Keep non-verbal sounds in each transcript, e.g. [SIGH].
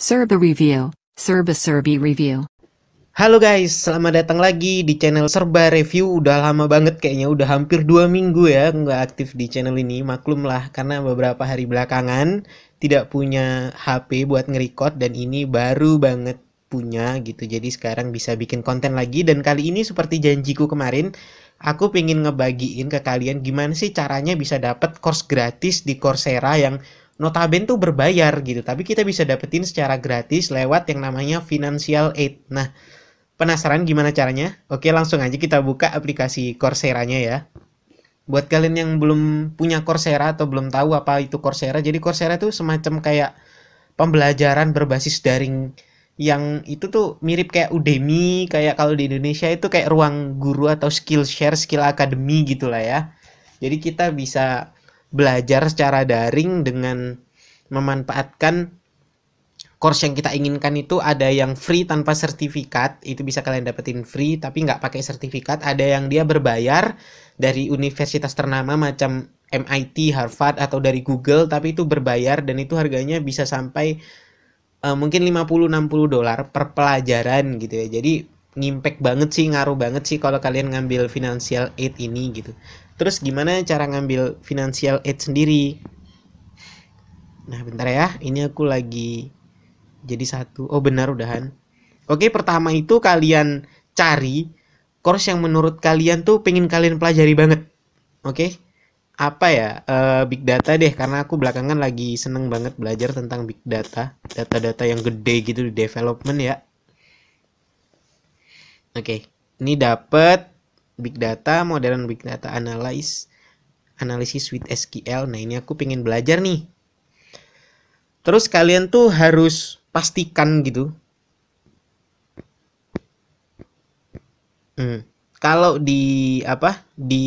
Serba Review, Serba Serbi Review. Halo guys, selamat datang lagi di channel Serba Review. Udah lama banget kayaknya, udah hampir dua minggu ya nggak aktif di channel ini. Maklum lah, karena beberapa hari belakangan tidak punya HP buat ngerekord dan ini baru banget punya gitu. Jadi sekarang bisa bikin konten lagi dan kali ini seperti janjiku kemarin, aku pengen ngebagiin ke kalian gimana sih caranya bisa dapat course gratis di Coursera yang notaben tuh berbayar gitu, tapi kita bisa dapetin secara gratis lewat yang namanya financial aid. Nah, penasaran gimana caranya? Oke, langsung aja kita buka aplikasi Coursera-nya ya. Buat kalian yang belum punya Coursera atau belum tahu apa itu Coursera, jadi Coursera tuh semacam kayak pembelajaran berbasis daring yang itu tuh mirip kayak Udemy, kayak kalau di Indonesia itu kayak ruang guru atau Skill Share Skill Academy gitulah ya. Jadi kita bisa belajar secara daring dengan memanfaatkan course yang kita inginkan itu ada yang free tanpa sertifikat itu bisa kalian dapetin free tapi nggak pakai sertifikat ada yang dia berbayar dari universitas ternama macam MIT, Harvard atau dari Google tapi itu berbayar dan itu harganya bisa sampai uh, mungkin 50-60 dolar per pelajaran gitu ya jadi ngimpek banget sih ngaruh banget sih kalau kalian ngambil financial aid ini gitu Terus gimana cara ngambil financial aid sendiri? Nah, bentar ya. Ini aku lagi jadi satu. Oh, benar udahan. Oke, pertama itu kalian cari course yang menurut kalian tuh pengen kalian pelajari banget. Oke? Apa ya? Uh, big data deh karena aku belakangan lagi seneng banget belajar tentang big data, data-data yang gede gitu di development ya. Oke. Ini dapat big data, modern big data analyze, analisis with SQL. Nah, ini aku pengen belajar nih. Terus kalian tuh harus pastikan gitu. Hmm. Kalau di apa? Di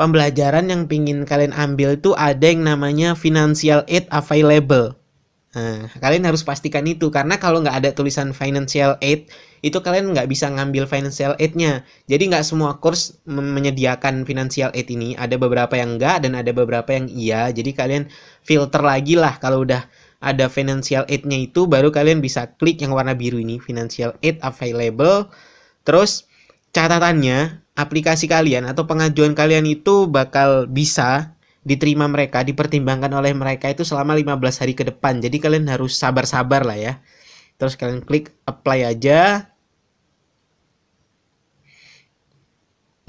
pembelajaran yang pingin kalian ambil tuh ada yang namanya financial aid available. Nah, kalian harus pastikan itu karena kalau nggak ada tulisan financial aid itu kalian nggak bisa ngambil financial aid-nya. Jadi nggak semua kurs menyediakan financial aid ini. Ada beberapa yang nggak dan ada beberapa yang iya. Jadi kalian filter lagi lah kalau udah ada financial aid-nya itu baru kalian bisa klik yang warna biru ini financial aid available terus catatannya aplikasi kalian atau pengajuan kalian itu bakal bisa diterima mereka dipertimbangkan oleh mereka itu selama 15 hari ke depan jadi kalian harus sabar-sabar lah ya terus kalian klik apply aja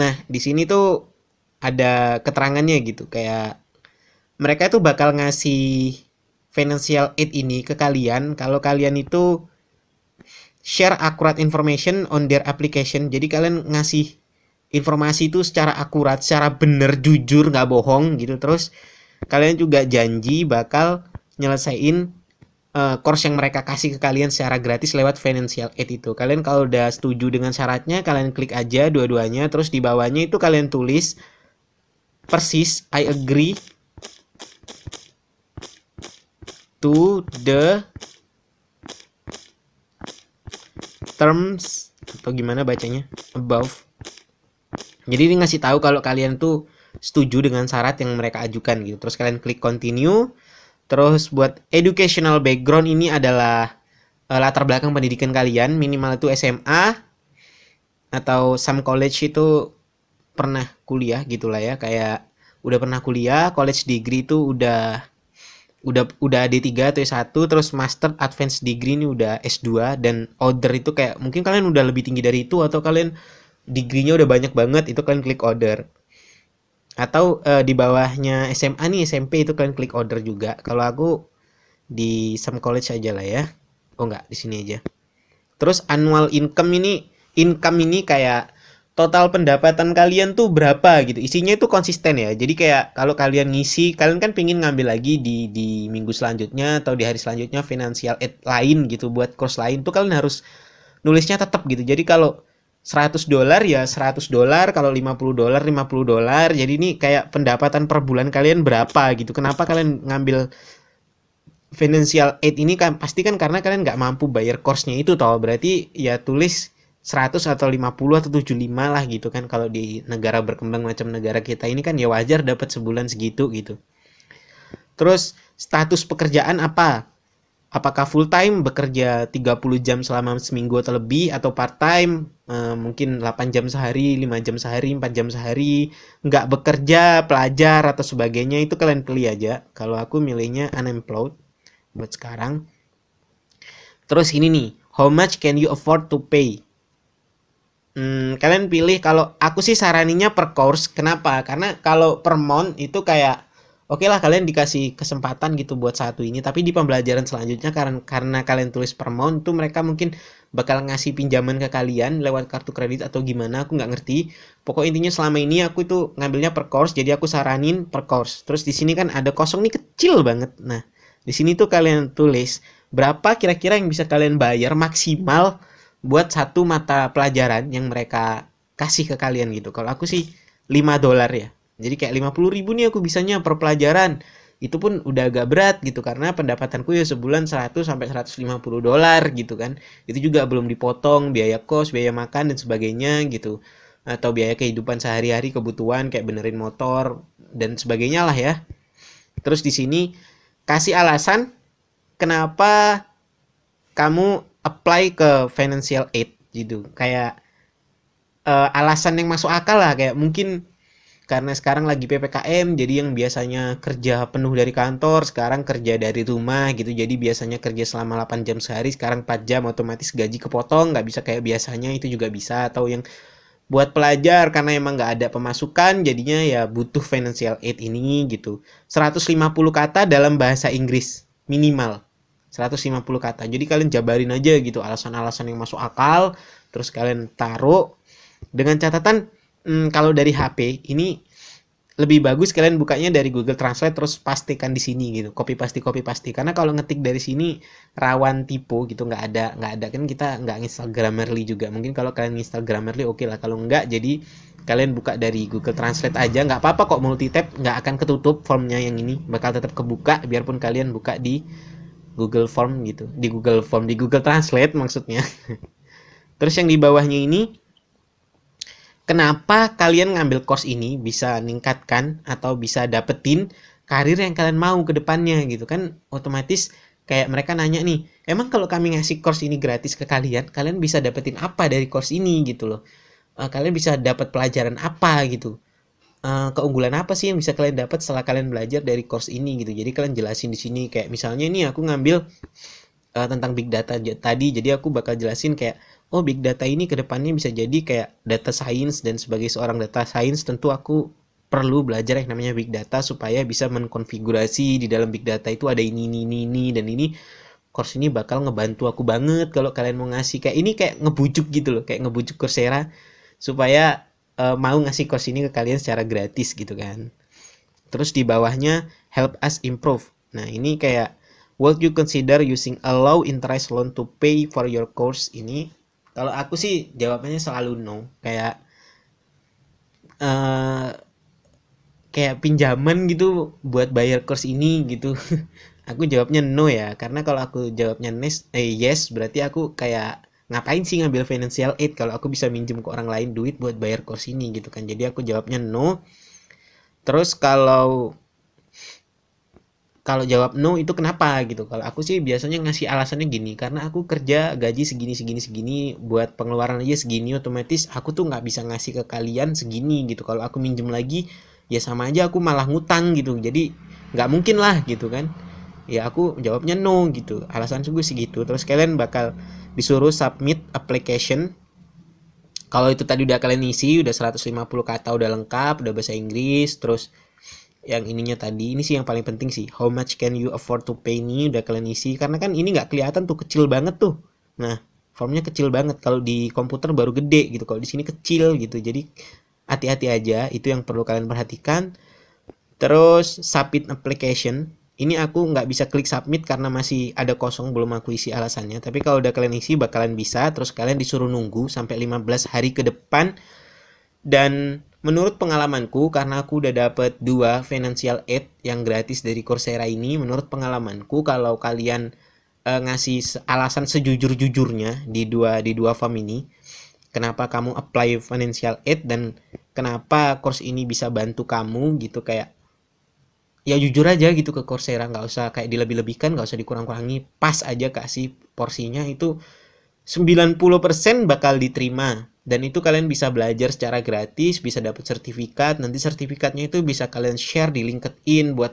Nah, di sini tuh ada keterangannya gitu kayak mereka itu bakal ngasih financial aid ini ke kalian kalau kalian itu share akurat information on their application. Jadi kalian ngasih informasi itu secara akurat, secara benar jujur, nggak bohong gitu. Terus kalian juga janji bakal nyelesain Eh, course yang mereka kasih ke kalian secara gratis lewat financial aid itu. Kalian kalau udah setuju dengan syaratnya, kalian klik aja dua-duanya, terus di bawahnya itu kalian tulis persis I agree to the terms atau gimana bacanya above. Jadi ini ngasih tahu kalau kalian tuh setuju dengan syarat yang mereka ajukan gitu. Terus kalian klik continue Terus buat educational background ini adalah uh, latar belakang pendidikan kalian minimal itu SMA atau some college itu pernah kuliah gitulah ya kayak udah pernah kuliah college degree itu udah udah udah D3 atau S1 terus master advanced degree ini udah S2 dan order itu kayak mungkin kalian udah lebih tinggi dari itu atau kalian degree-nya udah banyak banget itu kalian klik order atau uh, di bawahnya SMA nih SMP itu kalian klik order juga kalau aku di some college aja lah ya oh enggak di sini aja terus annual income ini income ini kayak total pendapatan kalian tuh berapa gitu isinya itu konsisten ya jadi kayak kalau kalian ngisi kalian kan pingin ngambil lagi di di minggu selanjutnya atau di hari selanjutnya financial aid lain gitu buat course lain tuh kalian harus nulisnya tetap gitu jadi kalau 100 dolar ya 100 dolar kalau 50 dolar 50 dolar jadi ini kayak pendapatan per bulan kalian berapa gitu kenapa kalian ngambil financial aid ini kan pasti kan karena kalian nggak mampu bayar course-nya itu tau berarti ya tulis 100 atau 50 atau 75 lah gitu kan kalau di negara berkembang macam negara kita ini kan ya wajar dapat sebulan segitu gitu terus status pekerjaan apa apakah full time bekerja 30 jam selama seminggu atau lebih atau part time uh, mungkin 8 jam sehari, 5 jam sehari, 4 jam sehari, nggak bekerja, pelajar atau sebagainya itu kalian pilih aja. Kalau aku milihnya unemployed buat sekarang. Terus ini nih, how much can you afford to pay? Hmm, kalian pilih kalau aku sih saraninya per course. Kenapa? Karena kalau per month itu kayak oke okay lah kalian dikasih kesempatan gitu buat satu ini tapi di pembelajaran selanjutnya karena karena kalian tulis per permount tuh mereka mungkin bakal ngasih pinjaman ke kalian lewat kartu kredit atau gimana aku nggak ngerti pokok intinya selama ini aku itu ngambilnya per course jadi aku saranin per course terus di sini kan ada kosong nih kecil banget nah di sini tuh kalian tulis berapa kira-kira yang bisa kalian bayar maksimal buat satu mata pelajaran yang mereka kasih ke kalian gitu kalau aku sih 5 dolar ya jadi kayak 50 ribu nih aku bisanya per pelajaran. Itu pun udah agak berat gitu karena pendapatanku ya sebulan 100 sampai 150 dolar gitu kan. Itu juga belum dipotong biaya kos, biaya makan dan sebagainya gitu. Atau biaya kehidupan sehari-hari, kebutuhan kayak benerin motor dan sebagainya lah ya. Terus di sini kasih alasan kenapa kamu apply ke financial aid gitu. Kayak uh, alasan yang masuk akal lah kayak mungkin karena sekarang lagi PPKM jadi yang biasanya kerja penuh dari kantor sekarang kerja dari rumah gitu jadi biasanya kerja selama 8 jam sehari sekarang 4 jam otomatis gaji kepotong nggak bisa kayak biasanya itu juga bisa atau yang buat pelajar karena emang nggak ada pemasukan jadinya ya butuh financial aid ini gitu 150 kata dalam bahasa Inggris minimal 150 kata jadi kalian jabarin aja gitu alasan-alasan yang masuk akal terus kalian taruh dengan catatan hmm, kalau dari HP ini lebih bagus kalian bukanya dari Google Translate terus pastikan di sini gitu copy pasti copy pasti karena kalau ngetik dari sini rawan typo gitu nggak ada nggak ada kan kita nggak install Grammarly juga mungkin kalau kalian install Grammarly oke okay lah kalau nggak jadi kalian buka dari Google Translate aja nggak apa-apa kok multi tab nggak akan ketutup formnya yang ini bakal tetap kebuka biarpun kalian buka di Google Form gitu di Google Form di Google Translate maksudnya [LAUGHS] terus yang di bawahnya ini Kenapa kalian ngambil course ini bisa meningkatkan atau bisa dapetin karir yang kalian mau ke depannya gitu kan otomatis kayak mereka nanya nih, emang kalau kami ngasih course ini gratis ke kalian, kalian bisa dapetin apa dari course ini gitu loh? Eh, kalian bisa dapat pelajaran apa gitu? Eh, keunggulan apa sih yang bisa kalian dapat setelah kalian belajar dari course ini gitu? Jadi kalian jelasin di sini kayak misalnya nih aku ngambil uh, tentang big data tadi jadi aku bakal jelasin kayak oh big data ini kedepannya bisa jadi kayak data science dan sebagai seorang data science tentu aku perlu belajar yang namanya big data supaya bisa mengkonfigurasi di dalam big data itu ada ini ini ini, ini dan ini course ini bakal ngebantu aku banget kalau kalian mau ngasih kayak ini kayak ngebujuk gitu loh kayak ngebujuk Coursera supaya uh, mau ngasih course ini ke kalian secara gratis gitu kan terus di bawahnya help us improve nah ini kayak would you consider using a low interest loan to pay for your course ini kalau aku sih jawabannya selalu no kayak uh, kayak pinjaman gitu buat bayar course ini gitu [LAUGHS] aku jawabnya no ya karena kalau aku jawabnya yes, eh, yes berarti aku kayak ngapain sih ngambil financial aid kalau aku bisa minjem ke orang lain duit buat bayar course ini gitu kan jadi aku jawabnya no terus kalau kalau jawab no itu kenapa gitu kalau aku sih biasanya ngasih alasannya gini karena aku kerja gaji segini segini segini buat pengeluaran aja segini otomatis aku tuh nggak bisa ngasih ke kalian segini gitu kalau aku minjem lagi ya sama aja aku malah ngutang gitu jadi nggak mungkin lah gitu kan ya aku jawabnya no gitu alasan sungguh segitu terus kalian bakal disuruh submit application kalau itu tadi udah kalian isi udah 150 kata udah lengkap udah bahasa Inggris terus yang ininya tadi ini sih yang paling penting sih how much can you afford to pay ini udah kalian isi karena kan ini nggak kelihatan tuh kecil banget tuh nah formnya kecil banget kalau di komputer baru gede gitu kalau di sini kecil gitu jadi hati-hati aja itu yang perlu kalian perhatikan terus submit application ini aku nggak bisa klik submit karena masih ada kosong belum aku isi alasannya tapi kalau udah kalian isi bakalan bisa terus kalian disuruh nunggu sampai 15 hari ke depan dan Menurut pengalamanku, karena aku udah dapat dua financial aid yang gratis dari Coursera ini, menurut pengalamanku kalau kalian e, ngasih alasan sejujur-jujurnya di dua di dua form ini, kenapa kamu apply financial aid dan kenapa course ini bisa bantu kamu gitu kayak ya jujur aja gitu ke Coursera nggak usah kayak dilebih-lebihkan nggak usah dikurang-kurangi pas aja kasih porsinya itu 90% bakal diterima dan itu kalian bisa belajar secara gratis, bisa dapat sertifikat. Nanti sertifikatnya itu bisa kalian share di LinkedIn buat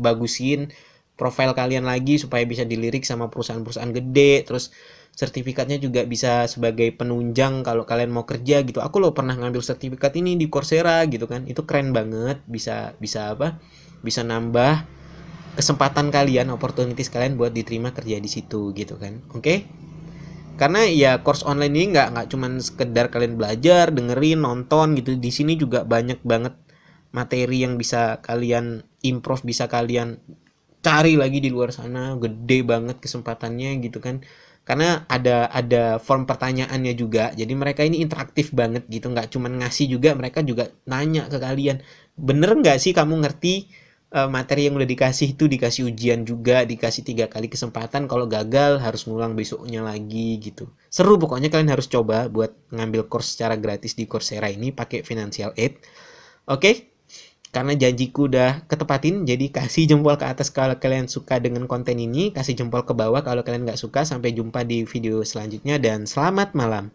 bagusin profil kalian lagi supaya bisa dilirik sama perusahaan-perusahaan gede. Terus sertifikatnya juga bisa sebagai penunjang kalau kalian mau kerja gitu. Aku loh pernah ngambil sertifikat ini di Coursera gitu kan. Itu keren banget, bisa bisa apa? Bisa nambah kesempatan kalian, opportunities kalian buat diterima kerja di situ gitu kan. Oke? Okay? karena ya course online ini nggak nggak cuman sekedar kalian belajar dengerin nonton gitu di sini juga banyak banget materi yang bisa kalian improve bisa kalian cari lagi di luar sana gede banget kesempatannya gitu kan karena ada ada form pertanyaannya juga jadi mereka ini interaktif banget gitu nggak cuman ngasih juga mereka juga nanya ke kalian bener nggak sih kamu ngerti Eh, materi yang udah dikasih itu dikasih ujian juga dikasih tiga kali kesempatan kalau gagal harus ngulang besoknya lagi gitu seru pokoknya kalian harus coba buat ngambil kurs secara gratis di Coursera ini pakai financial aid oke okay? karena janjiku udah ketepatin jadi kasih jempol ke atas kalau kalian suka dengan konten ini kasih jempol ke bawah kalau kalian nggak suka sampai jumpa di video selanjutnya dan selamat malam